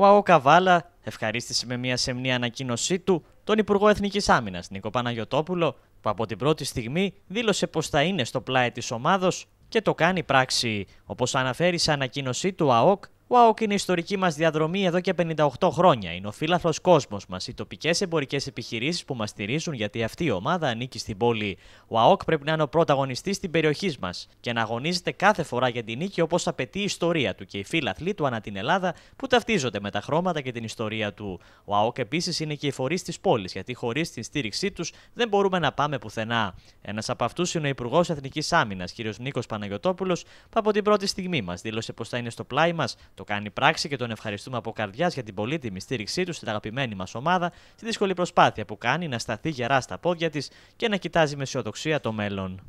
Ο ΑΟ Καβάλα ευχαρίστησε με μια σεμνή ανακοίνωσή του τον Υπουργό Εθνικής Άμυνας Νίκο Παναγιωτόπουλο, που από την πρώτη στιγμή δήλωσε πως θα είναι στο πλάι της ομάδος και το κάνει πράξη. Όπως αναφέρει σε ανακοίνωσή του ΑΟΚ, ο ΑΟΚ είναι η ιστορική μας διαδρομή εδώ και 58 χρόνια. Είναι ο φύλαθρο κόσμος μας, οι τοπικές εμπορικές επιχειρήσεις που μας στηρίζουν γιατί αυτή η ομάδα ανήκει στην πόλη. Ο ΑΟΚ πρέπει να είναι ο πρωταγωνιστής στην περιοχή μας και να αγωνίζεται κάθε φορά για την νίκη όπως απαιτεί η ιστορία του και οι φύλαθλοι του ανά την Ελλάδα που ταυτίζονται με τα χρώματα και την ιστορία του. Ο ΑΟΚ επίσης είναι και οι φορεί της πόλης γιατί χωρίς την στήριξή τους δεν μπορούμε να πάμε πουθενά. Ένας από αυτούς είναι ο Υπουργός Εθνικής Άμυνας, κ. Νίκος Παναγιοτόπουλος, που από την πρώτη στιγμή μας δήλωσε πως θα είναι στο πλάι μας το κάνει πράξη και τον ευχαριστούμε από καρδιάς για την πολύτιμη στήριξή του στην αγαπημένη μας ομάδα, στη δύσκολη προσπάθεια που κάνει να σταθεί γερά στα πόδια της και να κοιτάζει με αισιοδοξία το μέλλον.